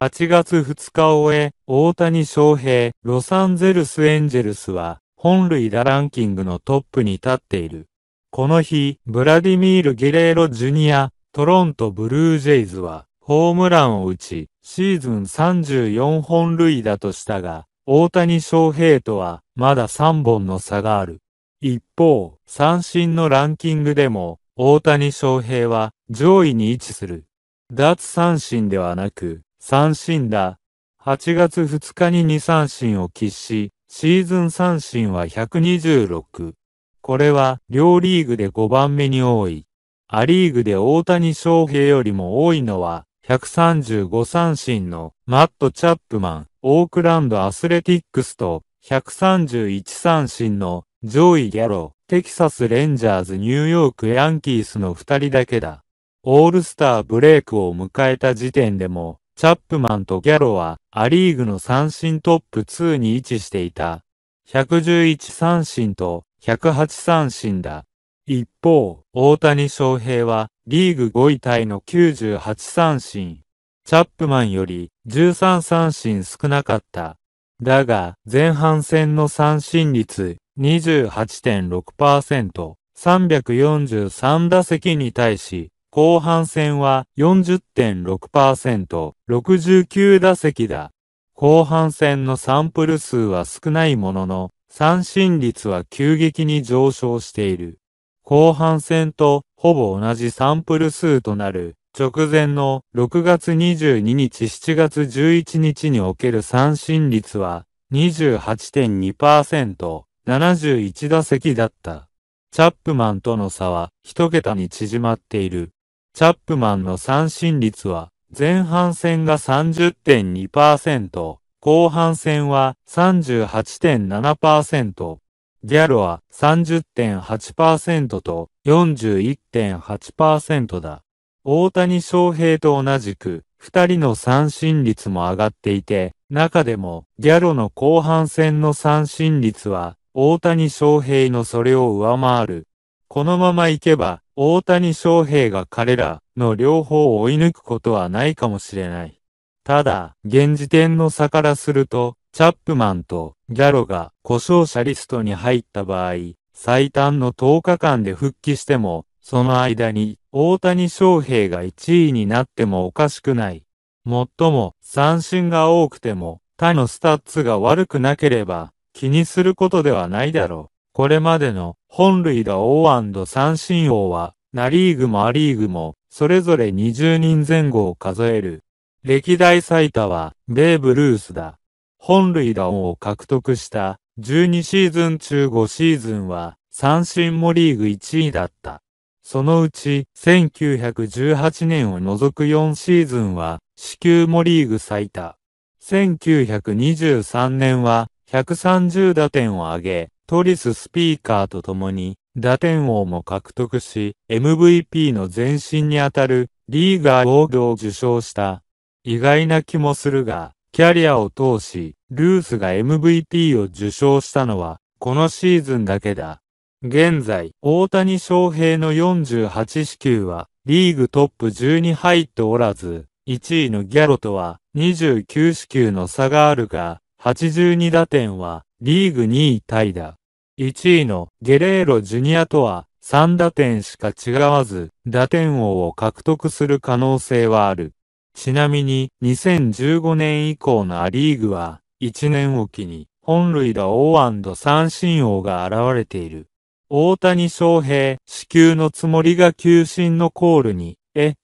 8月2日を終え、大谷翔平、ロサンゼルスエンジェルスは、本類打ランキングのトップに立っている。この日、ブラディミール・ゲレーロ・ジュニア、トロント・ブルージェイズは、ホームランを打ち、シーズン34本類打としたが、大谷翔平とは、まだ3本の差がある。一方、三振のランキングでも、大谷翔平は上位に位置する。脱三振ではなく、三振だ。8月2日に2三振を喫し、シーズン三振は126。これは両リーグで5番目に多い。アリーグで大谷翔平よりも多いのは、135三振のマット・チャップマン、オークランド・アスレティックスと、131三振のジョイ・ギャロ、テキサス・レンジャーズ・ニューヨーク・ヤンキースの2人だけだ。オールスターブレイクを迎えた時点でも、チャップマンとギャロはア・リーグの三振トップ2に位置していた。111三振と108三振だ。一方、大谷翔平はリーグ5位タイの98三振。チャップマンより13三振少なかった。だが、前半戦の三振率28.6%、343打席に対し、後半戦は40.6%、69打席だ。後半戦のサンプル数は少ないものの、三振率は急激に上昇している。後半戦とほぼ同じサンプル数となる直前の6月22日7月11日における三振率は28.2%、71打席だった。チャップマンとの差は一桁に縮まっている。チャップマンの三振率は、前半戦が30.2%、後半戦は38.7%、ギャロは30.8%と41.8%だ。大谷翔平と同じく、二人の三振率も上がっていて、中でも、ギャロの後半戦の三振率は、大谷翔平のそれを上回る。このままいけば、大谷翔平が彼らの両方を追い抜くことはないかもしれない。ただ、現時点の差からすると、チャップマンとギャロが故障者リストに入った場合、最短の10日間で復帰しても、その間に大谷翔平が1位になってもおかしくない。もっとも、三振が多くても、他のスタッツが悪くなければ、気にすることではないだろう。これまでの本塁打王三振王は、ナリーグもアリーグも、それぞれ20人前後を数える。歴代最多は、ベーブ・ルースだ。本塁打王を獲得した12シーズン中5シーズンは、三振もリーグ1位だった。そのうち、1918年を除く4シーズンは、四球もリーグ最多。1923年は、130打点を挙げ、トリス・スピーカーと共に打点王も獲得し、MVP の前身にあたるリーガー王道を受賞した。意外な気もするが、キャリアを通し、ルースが MVP を受賞したのは、このシーズンだけだ。現在、大谷翔平の48支球は、リーグトップ10に入っておらず、1位のギャロとは29支球の差があるが、82打点は、リーグ2位タイだ。1位のゲレーロジュニアとは3打点しか違わず、打点王を獲得する可能性はある。ちなみに、2015年以降のアリーグは、1年おきに、本塁打王三振王が現れている。大谷翔平、死球のつもりが急進のコールに、え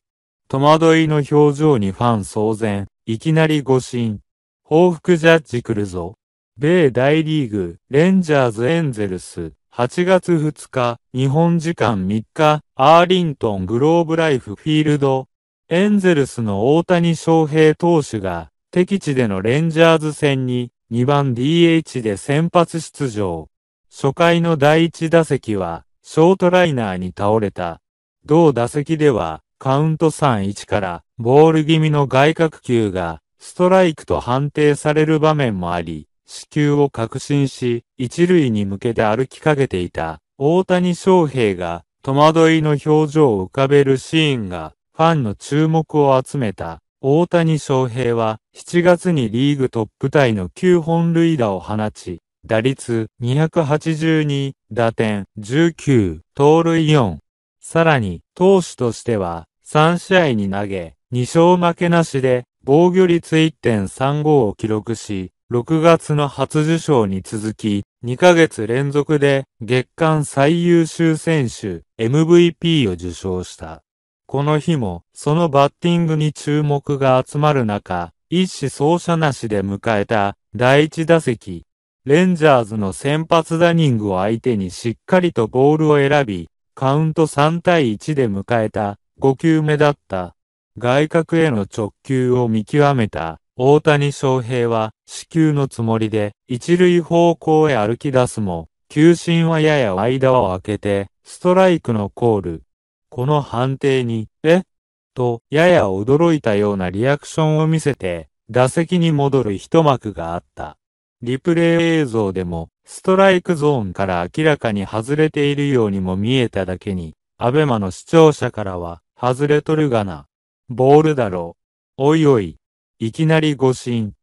戸惑いの表情にファン騒然、いきなり誤信。報復ジャッジ来るぞ。米大リーグ、レンジャーズ・エンゼルス、8月2日、日本時間3日、アーリントン・グローブライフ・フィールド、エンゼルスの大谷翔平投手が、敵地でのレンジャーズ戦に、2番 DH で先発出場。初回の第1打席は、ショートライナーに倒れた。同打席では、カウント3-1から、ボール気味の外角球が、ストライクと判定される場面もあり、死球を確信し、一塁に向けて歩きかけていた大谷翔平が戸惑いの表情を浮かべるシーンがファンの注目を集めた。大谷翔平は7月にリーグトップタイの9本塁打を放ち、打率282、打点19、盗塁4。さらに、投手としては3試合に投げ、2勝負けなしで防御率1.35を記録し、6月の初受賞に続き、2ヶ月連続で月間最優秀選手 MVP を受賞した。この日も、そのバッティングに注目が集まる中、一死走者なしで迎えた第1打席。レンジャーズの先発ダニングを相手にしっかりとボールを選び、カウント3対1で迎えた5球目だった。外角への直球を見極めた大谷翔平は死球のつもりで一塁方向へ歩き出すも、球審はやや間を空けてストライクのコール。この判定に、えと、やや驚いたようなリアクションを見せて、打席に戻る一幕があった。リプレイ映像でも、ストライクゾーンから明らかに外れているようにも見えただけに、アベマの視聴者からは、外れとるがな。ボールだろ。おいおい、いきなり誤審。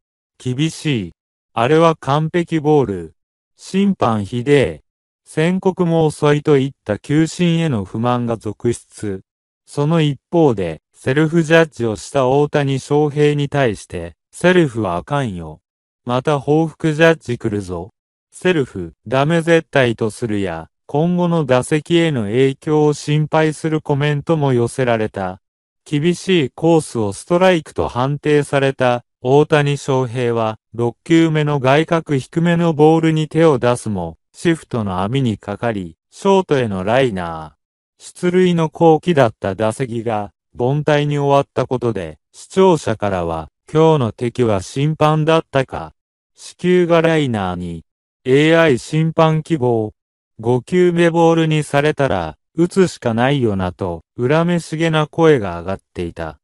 厳しい。あれは完璧ボール。審判ひでえ。宣告も遅いといった球心への不満が続出。その一方で、セルフジャッジをした大谷翔平に対して、セルフはあかんよ。また報復ジャッジ来るぞ。セルフ、ダメ絶対とするや、今後の打席への影響を心配するコメントも寄せられた。厳しいコースをストライクと判定された大谷翔平は6球目の外角低めのボールに手を出すもシフトの網にかかりショートへのライナー。出塁の後期だった打席が凡退に終わったことで視聴者からは今日の敵は審判だったか死球がライナーに AI 審判希望5球目ボールにされたら撃つしかないよなと、恨めしげな声が上がっていた。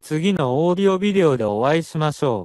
次のオーディオビデオでお会いしましょう。